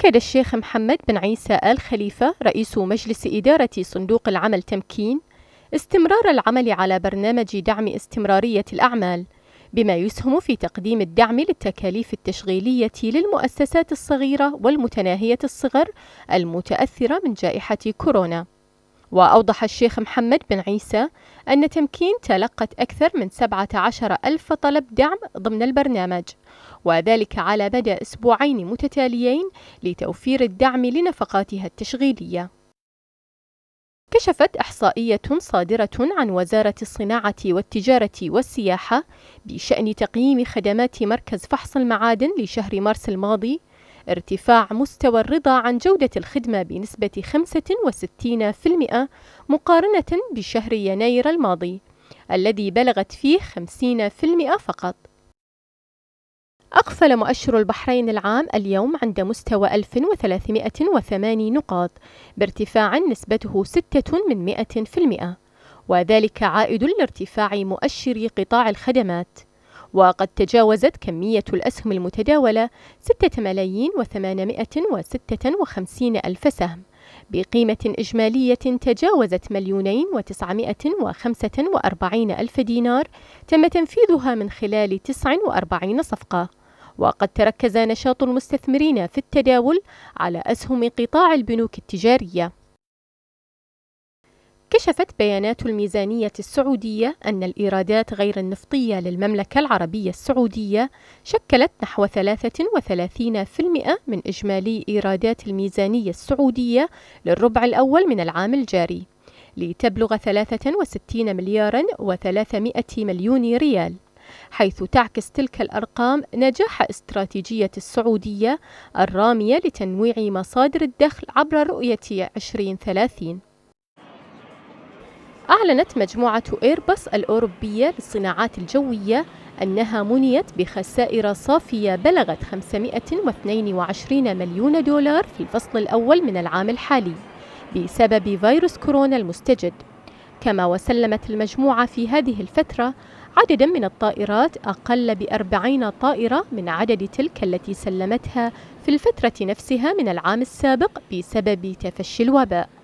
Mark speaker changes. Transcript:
Speaker 1: أكد الشيخ محمد بن عيسى آل خليفة رئيس مجلس إدارة صندوق العمل تمكين استمرار العمل على برنامج دعم استمرارية الأعمال بما يسهم في تقديم الدعم للتكاليف التشغيلية للمؤسسات الصغيرة والمتناهية الصغر المتأثرة من جائحة كورونا وأوضح الشيخ محمد بن عيسى أن تمكين تلقت أكثر من 17 ألف طلب دعم ضمن البرنامج وذلك على مدى أسبوعين متتاليين لتوفير الدعم لنفقاتها التشغيلية كشفت إحصائية صادرة عن وزارة الصناعة والتجارة والسياحة بشأن تقييم خدمات مركز فحص المعادن لشهر مارس الماضي ارتفاع مستوى الرضا عن جودة الخدمة بنسبة 65% مقارنة بشهر يناير الماضي الذي بلغت فيه 50% فقط أقفل مؤشر البحرين العام اليوم عند مستوى 1308 نقاط بارتفاع نسبته 6 من 100% وذلك عائد لارتفاع مؤشر قطاع الخدمات وقد تجاوزت كمية الأسهم المتداولة 6 ملايين و856 ألف سهم بقيمة إجمالية تجاوزت مليونين وتسعمائة وخمسة وأربعين ألف دينار تم تنفيذها من خلال 49 صفقة وقد تركز نشاط المستثمرين في التداول على أسهم قطاع البنوك التجارية كشفت بيانات الميزانية السعودية أن الإيرادات غير النفطية للمملكة العربية السعودية شكلت نحو 33% من إجمالي إيرادات الميزانية السعودية للربع الأول من العام الجاري لتبلغ 63 مليار و300 مليون ريال حيث تعكس تلك الأرقام نجاح استراتيجية السعودية الرامية لتنويع مصادر الدخل عبر رؤية 2030 أعلنت مجموعة إيرباص الأوروبية للصناعات الجوية أنها منيت بخسائر صافية بلغت 522 مليون دولار في الفصل الأول من العام الحالي بسبب فيروس كورونا المستجد كما وسلمت المجموعة في هذه الفترة عددا من الطائرات أقل بأربعين طائرة من عدد تلك التي سلمتها في الفترة نفسها من العام السابق بسبب تفشي الوباء